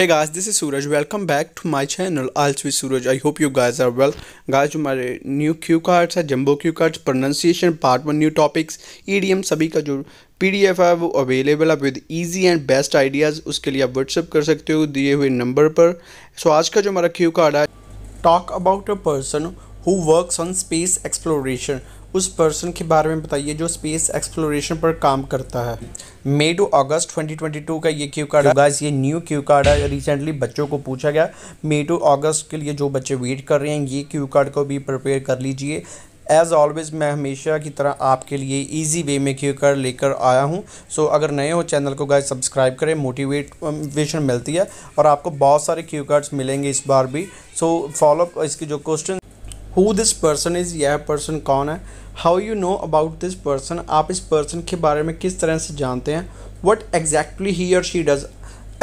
है guys this is Suraj welcome back to my channel IELTS with Suraj I hope you guys are well guys जो हमारे new cue cards है jumbo cue cards pronunciation part one new topics EDM सभी का जो PDF है वो available है with easy and best ideas उसके लिए आप व्हाट्सअप कर सकते हो दिए हुए नंबर पर सो so, आज का जो हमारा क्यू कार्ड है talk about a person who work on space exploration उस पर्सन के बारे में बताइए जो स्पेस एक्सप्लोरेशन पर काम करता है मई टू अगस्त 2022 का ये क्यू कार्ड है ये न्यू क्यू कार्ड है रिसेंटली बच्चों को पूछा गया मई टू अगस्त के लिए जो बच्चे वेट कर रहे हैं ये क्यू कार्ड को भी प्रिपेयर कर लीजिए एज़ ऑलवेज़ मैं हमेशा की तरह आपके लिए ईजी वे में क्यू कार्ड लेकर आया हूँ सो so, अगर नए हो चैनल को गाय सब्सक्राइब करें मोटिवेशन um, मिलती है और आपको बहुत सारे क्यू कार्ड्स मिलेंगे इस बार भी सो so, फॉलोअप इसके जो question who this person is यह पर्सन कौन है how you know about this person आप इस पर्सन के बारे में किस तरह से जानते हैं वट एग्जैक्टली ही और शी डज़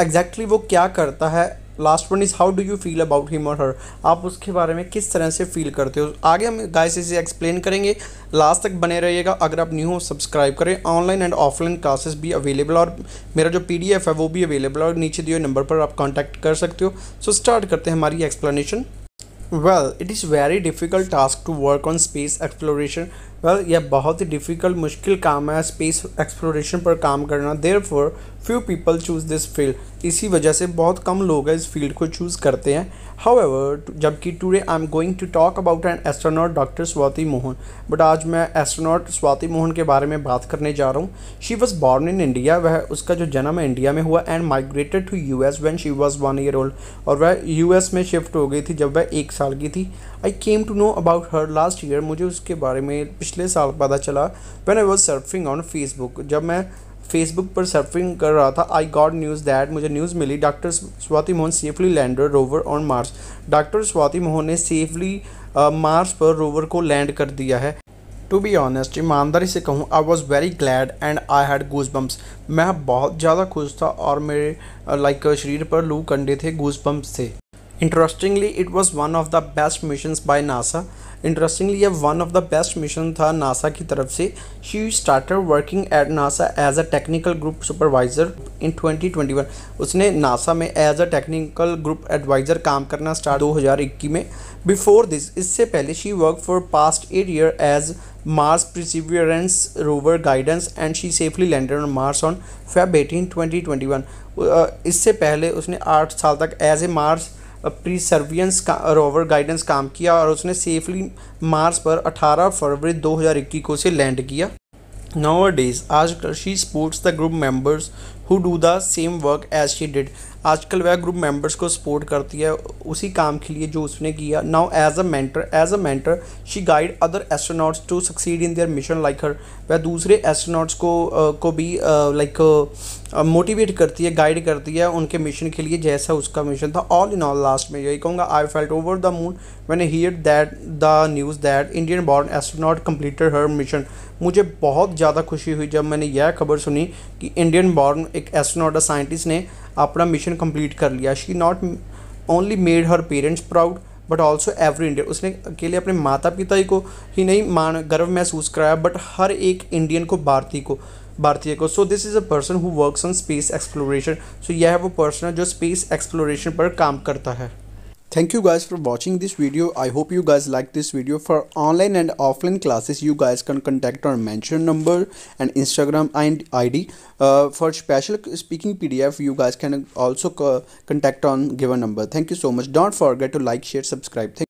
एग्जैक्टली वो क्या करता है last one is how do you feel about him और हर आप उसके बारे में किस तरह से फील करते हो आगे हम गाइस इसे एक्सप्लेन करेंगे लास्ट तक बने रहिएगा अगर आप न्यू हो सब्सक्राइब करें ऑनलाइन एंड ऑफलाइन क्लासेस भी अवेलेबल और मेरा जो पी है वो भी अवेलेबल और नीचे दिए नंबर पर आप कॉन्टैक्ट कर सकते हो सो so, स्टार्ट करते हैं हमारी explanation Well, it is very difficult task to work on space exploration well यह बहुत ही डिफ़िकल्ट मुश्किल काम है स्पेस एक्सप्लोरेशन पर काम करना therefore few people choose this field इसी वजह से बहुत कम लोग इस फील्ड को चूज़ करते हैं हाउ एवर जबकि today I am going to talk about an astronaut doctor Swati Mohan but आज मैं एस्ट्रोनॉट स्वाति मोहन के बारे में बात करने जा रहा हूँ she was born in India वह उसका जो जन्म है इंडिया में हुआ and migrated to U S when she was one year old और वह यू एस में शिफ्ट हो गई थी जब वह एक साल की थी I came to know about her last year मुझे उसके बारे में पिछले साल पता चला when I was surfing on Facebook जब मैं फेसबुक पर सर्फिंग कर रहा था आई गॉड न्यूज़ दैट मुझे न्यूज़ मिली doctor Swati Mohan safely landed rover on Mars doctor Swati Mohan ने सेफली मार्स uh, पर रोवर को लैंड कर दिया है टू बी ऑनेस्ट ईमानदारी से कहूँ I was very glad and I had goose bumps मैं बहुत ज़्यादा खुश था और मेरे लाइक uh, like, शरीर पर लू कंडे थे गूज बम्प्स थे interestingly it was one of the best mission by NASA interestingly यह one of the best mission था नासा की तरफ से she start working at NASA as a technical group supervisor in 2021 उसने नासा में as a technical group advisor काम करना start 2021 में बिफोर दिस इससे पहले she work for past eight year as perseverance rover guidance and she safely safely on Mars on Feb eighteen twenty twenty one इससे पहले उसने आठ साल तक एज ए मार्स प्रीसर्वियंस का रोवर गाइडेंस काम किया और उसने सेफली मार्स पर 18 फरवरी 2021 को से लैंड किया नोवर डेज आज कृषि supports the group members who do the same work as she did आजकल वह ग्रुप मेंबर्स को सपोर्ट करती है उसी काम के लिए जो उसने किया now as a mentor as a mentor she guide other astronauts to succeed in their mission like her वह दूसरे एस्ट्रोनॉट्स को को भी लाइक मोटिवेट करती है गाइड करती है उनके मिशन के लिए जैसा उसका मिशन था ऑल इन ऑल लास्ट में यही कहूँगा I felt over the moon मैंने hear that the news that Indian born astronaut completed her mission मुझे बहुत ज़्यादा खुशी हुई जब मैंने यह खबर सुनी कि इंडियन बॉर्न एक एस्ट्रोनॉट साइंटिस्ट ने अपना मिशन कंप्लीट कर लिया she not only made her parents proud but also every Indian उसने अकेले अपने माता पिता ही को ही नहीं मान गर्व महसूस कराया बट हर एक इंडियन को भारतीय को भारतीय को so this is a person who works on space exploration so यह है वो पर्सन है जो स्पेस एक्सप्लोरेशन पर काम करता है thank you guys for watching this video i hope you guys like this video for online and offline classes you guys can contact our mention number and instagram and id uh, for special speaking pdf you guys can also contact on given number thank you so much don't forget to like share subscribe thank